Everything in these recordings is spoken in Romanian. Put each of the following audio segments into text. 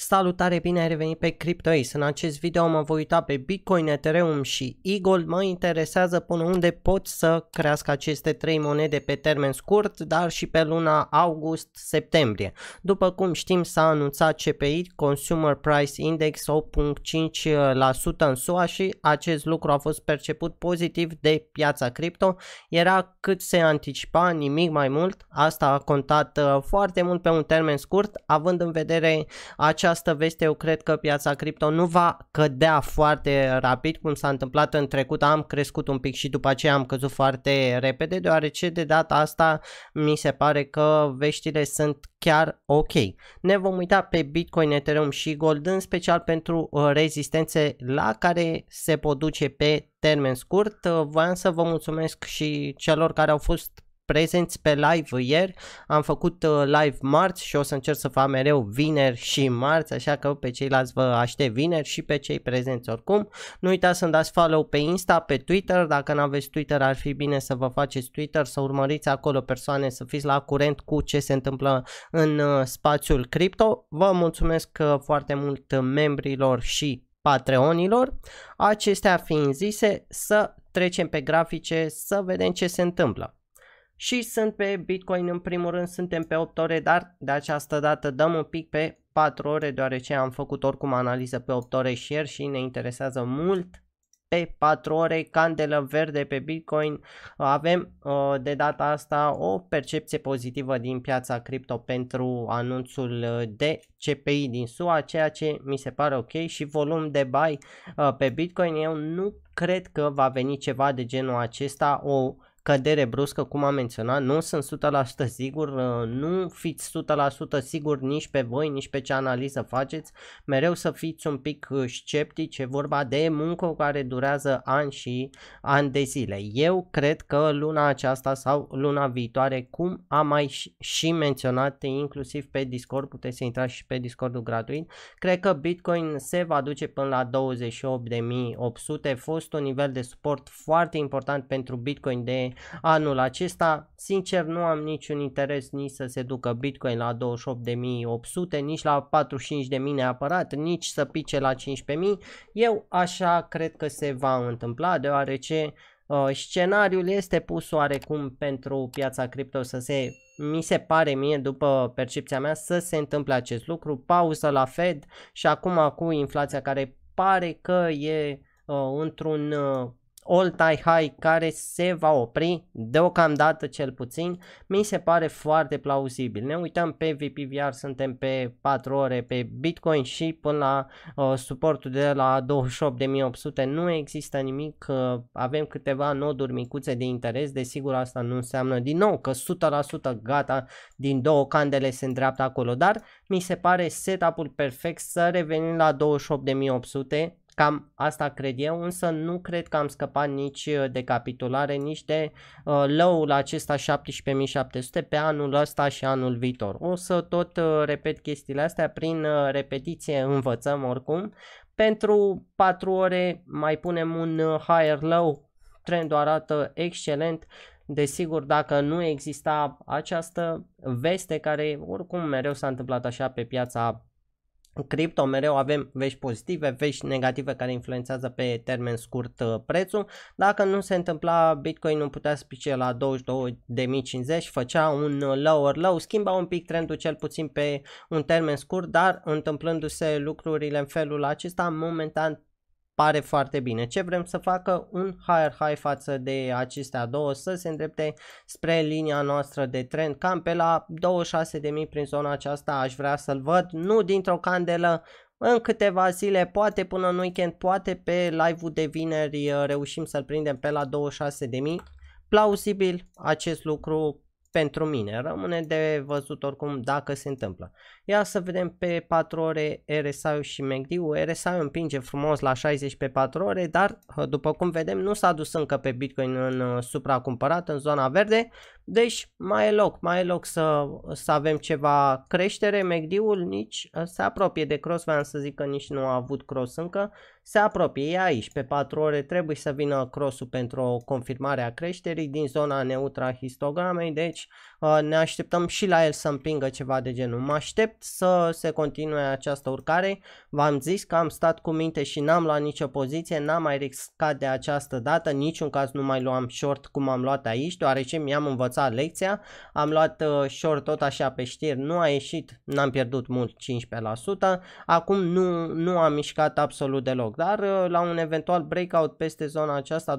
Salutare, bine ai revenit pe CryptoAce. În acest video mă voi uita pe Bitcoin, Ethereum și Eagle. Mă interesează până unde pot să crească aceste trei monede pe termen scurt, dar și pe luna august-septembrie. După cum știm, s-a anunțat CPI, Consumer Price Index 8.5% în SUA și acest lucru a fost perceput pozitiv de piața cripto. Era cât se anticipa, nimic mai mult. Asta a contat uh, foarte mult pe un termen scurt, având în vedere acea această veste eu cred că piața cripto nu va cădea foarte rapid cum s-a întâmplat în trecut, am crescut un pic și după aceea am căzut foarte repede deoarece de data asta mi se pare că veștile sunt chiar ok. Ne vom uita pe Bitcoin, Ethereum și Gold în special pentru uh, rezistențe la care se produce pe termen scurt. Uh, voiam să vă mulțumesc și celor care au fost prezenți pe live ieri, am făcut uh, live marți și o să încerc să fac mereu vineri și marți, așa că pe ceilalți vă aștept vineri și pe cei prezenți oricum. Nu uitați să-mi dați follow pe Insta, pe Twitter, dacă nu aveți Twitter ar fi bine să vă faceți Twitter, să urmăriți acolo persoane, să fiți la curent cu ce se întâmplă în uh, spațiul cripto. Vă mulțumesc uh, foarte mult membrilor și Patreonilor. Acestea fiind zise, să trecem pe grafice să vedem ce se întâmplă și sunt pe Bitcoin în primul rând, suntem pe 8 ore, dar de această dată dăm un pic pe 4 ore deoarece am făcut oricum analiză pe 8 ore share și ne interesează mult pe 4 ore candelă verde pe Bitcoin. Avem uh, de data asta o percepție pozitivă din piața cripto pentru anunțul uh, de CPI din SUA, ceea ce mi se pare ok și volum de buy uh, pe Bitcoin. Eu nu cred că va veni ceva de genul acesta, o cădere bruscă, cum am menționat, nu sunt 100% sigur, uh, nu fiți 100% sigur nici pe voi, nici pe ce analiză faceți, mereu să fiți un pic uh, sceptici, e vorba de muncă care durează ani și ani de zile. Eu cred că luna aceasta sau luna viitoare, cum am mai și menționat, inclusiv pe Discord, puteți să intrați și pe Discordul gratuit, cred că Bitcoin se va duce până la 28.800, fost un nivel de suport foarte important pentru Bitcoin de anul acesta. Sincer, nu am niciun interes nici să se ducă Bitcoin la 28.800, nici la 45.000 neapărat, nici să pice la 15.000. Eu așa cred că se va întâmpla, deoarece uh, scenariul este pus oarecum pentru piața cripto să se mi se pare mie, după percepția mea, să se întâmple acest lucru, pauză la Fed și acum cu inflația care pare că e uh, într-un uh, all-time high care se va opri, deocamdată cel puțin, mi se pare foarte plauzibil. Ne uităm pe VPVR, suntem pe 4 ore pe Bitcoin și până la uh, suportul de la 28.800 nu există nimic, uh, avem câteva noduri micuțe de interes, desigur asta nu înseamnă din nou că 100% gata din două candele se îndreaptă acolo, dar mi se pare setup-ul perfect să revenim la 28.800 Cam asta cred eu, însă nu cred că am scăpat nici uh, de capitulare, nici de uh, low-ul acesta 17700 pe anul ăsta și anul viitor. O să tot uh, repet chestiile astea prin uh, repetiție învățăm oricum. Pentru 4 ore mai punem un uh, higher low, trendul arată excelent. Desigur, dacă nu exista această veste care oricum mereu s-a întâmplat așa pe piața cripto mereu avem vești pozitive, vești negative care influențează pe termen scurt uh, prețul. Dacă nu se întâmpla, Bitcoin nu putea spice la 22.050, făcea un uh, lower low, schimba un pic trendul cel puțin pe un termen scurt, dar întâmplându-se lucrurile în felul acesta, momentan pare foarte bine. Ce vrem să facă? Un higher high față de acestea două să se îndrepte spre linia noastră de trend cam pe la 26.000 prin zona aceasta aș vrea să-l văd, nu dintr-o candelă, în câteva zile, poate până în weekend, poate pe live-ul de vineri uh, reușim să-l prindem pe la 26.000. Plausibil acest lucru pentru mine. Rămâne de văzut oricum dacă se întâmplă. Ia să vedem pe 4 ore RSI-ul și MACD-ul. RSI-ul împinge frumos la 60 pe 4 ore, dar după cum vedem nu s-a dus încă pe Bitcoin în uh, supracumpărat, în zona verde, deci mai e loc, mai e loc să, să avem ceva creștere. MACD-ul nici uh, se apropie de cross, voiam să zic că nici nu a avut cross încă, se apropie aici, pe 4 ore trebuie să vină crossul pentru o confirmare a creșterii din zona neutra a histogramei, deci uh, ne așteptăm și la el să împingă ceva de genul. Mă aștept să se continue această urcare, v-am zis că am stat cu minte și n-am luat nicio poziție, n-am mai riscat de această dată, niciun caz nu mai luam short cum am luat aici, deoarece mi-am învățat lecția, am luat uh, short tot așa pe știri, nu a ieșit, n-am pierdut mult 15%, acum nu, nu am mișcat absolut deloc dar uh, la un eventual breakout peste zona aceasta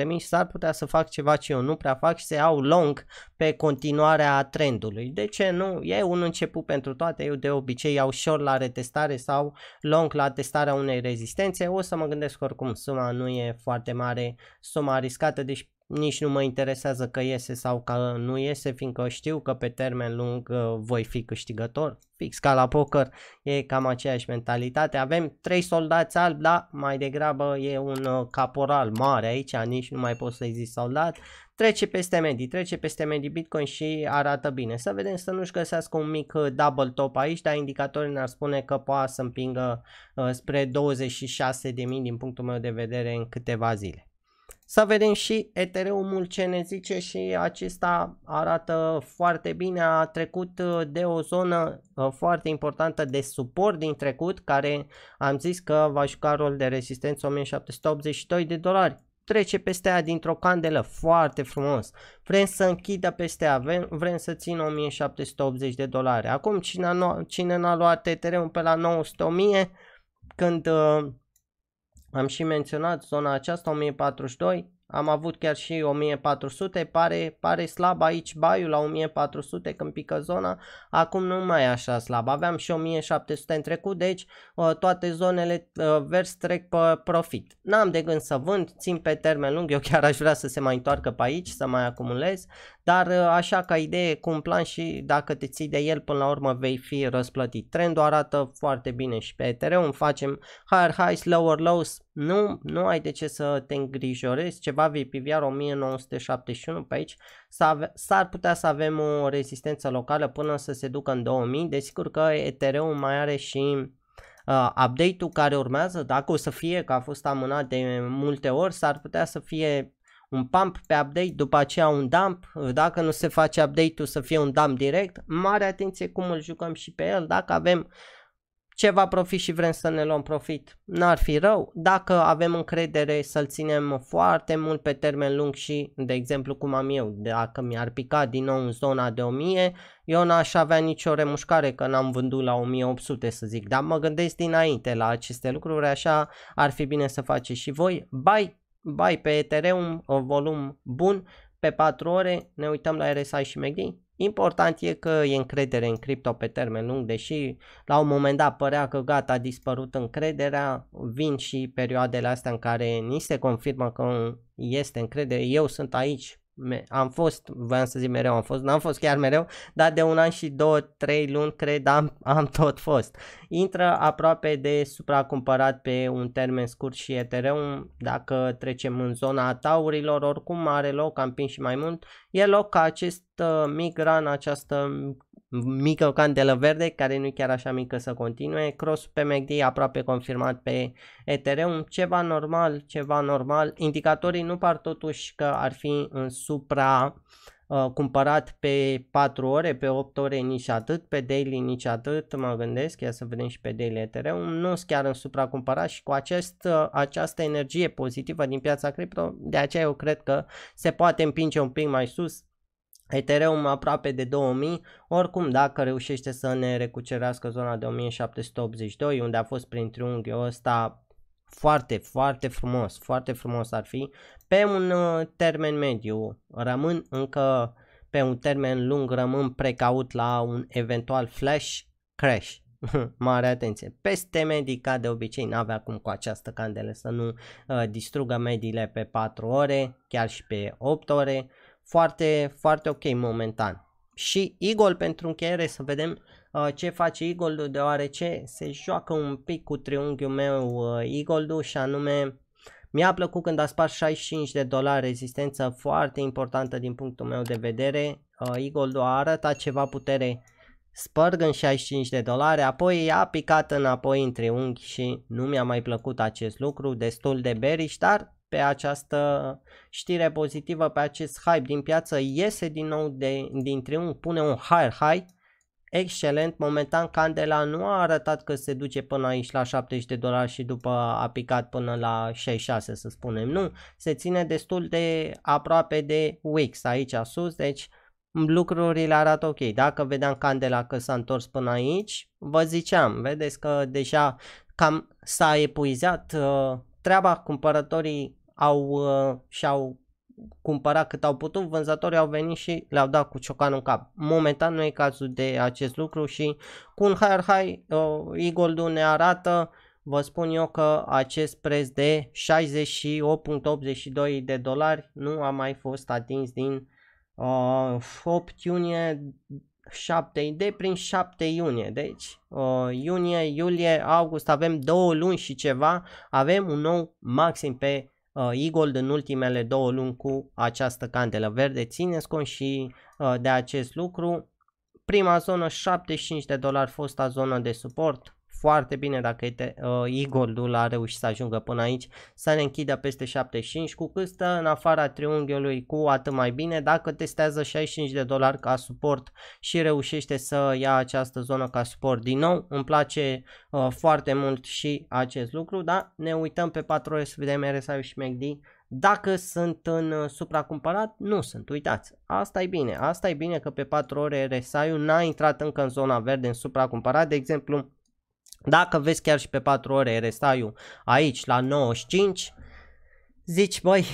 24.000 s-ar putea să fac ceva ce eu nu prea fac și să iau long pe continuarea trendului. De ce nu? E un început pentru toate, eu de obicei iau short la retestare sau long la testarea unei rezistențe, o să mă gândesc oricum, suma nu e foarte mare, suma riscată, deci nici nu mă interesează că iese sau că nu iese, fiindcă știu că pe termen lung uh, voi fi câștigător. Fix ca la poker, e cam aceeași mentalitate. Avem trei soldați albi, da, mai degrabă e un uh, caporal mare aici, nici nu mai pot să-i zici soldat. Trece peste medii, trece peste medii Bitcoin și arată bine. Să vedem să nu-și găsească un mic uh, double top aici, dar indicatorii ne-ar spune că poate să împingă uh, spre 26.000 din punctul meu de vedere în câteva zile. Să vedem și Ethereum-ul ce ne zice și acesta arată foarte bine, a trecut uh, de o zonă uh, foarte importantă de suport din trecut, care am zis că va juca rol de rezistență 1782 de dolari. Trece peste aia dintr-o candelă foarte frumos. Vrem să închidă peste ea, vrem, vrem să țină 1780 de dolari. Acum cine, a, cine n-a luat Ethereum pe la 900 1000, când uh, am și menționat zona aceasta 1042, am avut chiar și 1400, pare, pare slab aici baiul la 1400 când pică zona, acum nu mai e așa slab, aveam și 1700 în trecut, deci ă, toate zonele ă, vers trec pe profit. N-am de gând să vând, țin pe termen lung, eu chiar aș vrea să se mai întoarcă pe aici, să mai acumulez, dar uh, așa ca idee, cu un plan și dacă te ții de el, până la urmă vei fi răsplătit. Trendul arată foarte bine și pe Ethereum, facem higher highs, lower lows, nu, nu ai de ce să te îngrijorezi, ceva VPVR 1971 pe aici, s-ar putea să avem o rezistență locală până să se ducă în 2000, desigur că Ethereum mai are și uh, update-ul care urmează, dacă o să fie, că a fost amânat de multe ori, s-ar putea să fie un pump pe update, după aceea un dump, dacă nu se face update-ul să fie un dump direct, mare atenție cum îl jucăm și pe el, dacă avem ceva profit și vrem să ne luăm profit, n-ar fi rău, dacă avem încredere să-l ținem foarte mult pe termen lung și, de exemplu, cum am eu, dacă mi-ar pica din nou în zona de 1000, eu n-aș avea nicio remușcare că n-am vândut la 1800 să zic, dar mă gândesc dinainte la aceste lucruri, așa ar fi bine să faceți și voi. Bye bai pe Ethereum, un volum bun, pe 4 ore ne uităm la RSI și MACD. Important e că e încredere în cripto pe termen lung, deși la un moment dat părea că gata, a dispărut încrederea, vin și perioadele astea în care ni se confirmă că este încredere, eu sunt aici am fost, voiam să zic mereu am fost, n-am fost chiar mereu, dar de un an și două, trei luni, cred, am, am tot fost. Intră aproape de supracumpărat pe un termen scurt și Ethereum, dacă trecem în zona taurilor, oricum are loc, am pins și mai mult, e loc ca acest uh, mic run, această mică candelă verde, care nu e chiar așa mică să continue, cross pe MACD aproape confirmat pe Ethereum, ceva normal, ceva normal, indicatorii nu par totuși că ar fi în supra uh, cumpărat pe 4 ore, pe 8 ore nici atât, pe daily nici atât, mă gândesc, ia să vedem și pe daily Ethereum, nu sunt chiar în supra cumpărat și cu acest, uh, această energie pozitivă din piața cripto, de aceea eu cred că se poate împinge un pic mai sus, Ethereum aproape de 2000, oricum dacă reușește să ne recucerească zona de 1782 unde a fost prin triunghiul ăsta foarte, foarte frumos, foarte frumos ar fi, pe un uh, termen mediu rămân încă pe un termen lung rămân precaut la un eventual flash crash. Mare atenție. Peste medii ca de obicei, n-avea cum cu această candelă să nu uh, distrugă mediile pe 4 ore, chiar și pe 8 ore foarte, foarte ok momentan. Și Eagle pentru încheiere să vedem uh, ce face Eagle deoarece se joacă un pic cu triunghiul meu uh, Eagle și anume mi-a plăcut când a spart 65 de dolari rezistență foarte importantă din punctul meu de vedere. Uh, Eagle a arătat ceva putere în 65 de dolari, apoi a picat înapoi în triunghi și nu mi-a mai plăcut acest lucru, destul de bearish, dar pe această știre pozitivă, pe acest hype din piață, iese din nou de, din triunghi, pune un higher high, excelent, momentan candela nu a arătat că se duce până aici la 70 de dolari și după a picat până la 66 să spunem, nu, se ține destul de aproape de Wix aici sus, deci lucrurile arată ok. Dacă vedeam candela că s-a întors până aici, vă ziceam, vedeți că deja cam s-a epuizat uh, treaba, cumpărătorii au uh, și-au cumpărat cât au putut, vânzătorii au venit și le-au dat cu ciocanul în cap. Momentan nu e cazul de acest lucru și cu un higher high, uh, Eagle ne arată, vă spun eu că acest preț de 68.82 de dolari nu a mai fost atins din uh, 8 iunie 7 de prin 7 iunie, deci uh, iunie, iulie, august avem două luni și ceva, avem un nou maxim pe uh, Eagle în ultimele două luni cu această candelă verde. Țineți cont și uh, de acest lucru. Prima zonă 75 de dolari, fosta zonă de suport, foarte bine dacă ete, uh, Igor a reușit să ajungă până aici, să ne închidă peste 75 cu cât stă în afara triunghiului cu atât mai bine, dacă testează 65 de dolari ca suport și reușește să ia această zonă ca suport din nou, îmi place uh, foarte mult și acest lucru, da? Ne uităm pe 4 ore să vedem RSI și MACD dacă sunt în uh, supracumpărat, nu sunt, uitați, asta e bine, asta e bine că pe 4 ore RSI-ul n-a intrat încă în zona verde în supracumpărat, de exemplu dacă vezi chiar și pe 4 ore restaiu aici la 95, zici, băi,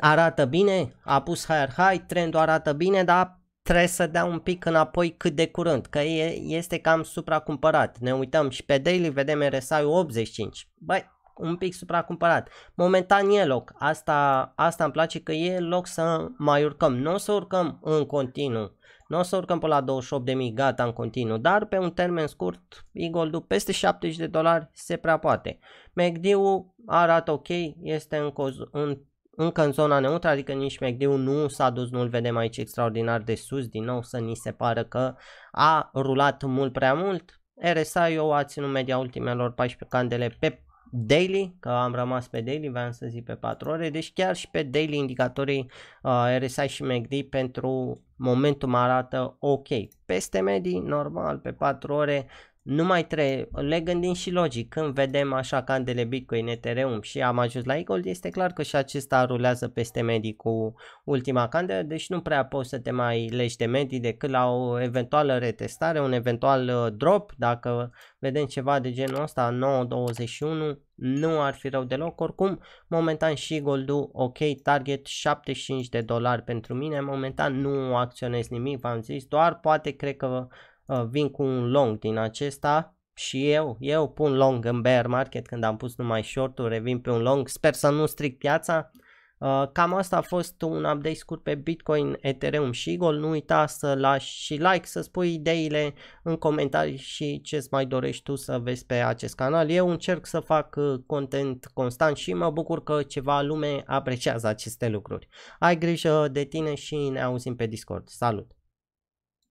arată bine, a pus higher high, trendul arată bine, dar trebuie să dea un pic înapoi cât de curând, că e, este cam supracumpărat. Ne uităm și pe daily, vedem RSI-ul 85. Băi, un pic supracumpărat. Momentan e loc. Asta, asta îmi place că e loc să mai urcăm. Nu o să urcăm în continuu nu o să urcăm pe la 28.000 gata în continuu, dar pe un termen scurt, eagle după peste 70 de dolari se prea poate. MACD-ul arată ok, este în, în, încă în zona neutră, adică nici MACD-ul nu s-a dus, nu-l vedem aici extraordinar de sus, din nou să ni se pară că a rulat mult prea mult. RSI-ul a ținut media ultimelor 14 candele pe daily, că am rămas pe daily, v-am să zic pe 4 ore, deci chiar și pe daily indicatorii uh, RSI și MACD pentru momentul mă arată ok. Peste medii, normal, pe 4 ore nu trebuie, le gândim și logic, când vedem așa candele Bitcoin, Ethereum și am ajuns la Eagle, este clar că și acesta rulează peste medii cu ultima candelă, deci nu prea poți să te mai legi de medii decât la o eventuală retestare, un eventual uh, drop, dacă vedem ceva de genul ăsta, 9.21, nu ar fi rău deloc, oricum, momentan și Goldu, ok, target 75 de dolari pentru mine, momentan nu acționez nimic, v-am zis, doar poate cred că Ah, vin cu un long din acesta și eu, eu pun long în bear market când am pus numai short-uri, revin pe un long, sper să nu stric piața. Ah, cam asta a fost un update scurt pe Bitcoin, Ethereum și Eagle. Nu uita să lași și like, să spui ideile în comentarii și ce îți mai dorești tu să vezi pe acest canal. Eu încerc să fac ah, content constant și mă bucur că ceva lume apreciază aceste lucruri. Ai grijă de tine și ne auzim pe Discord. Salut!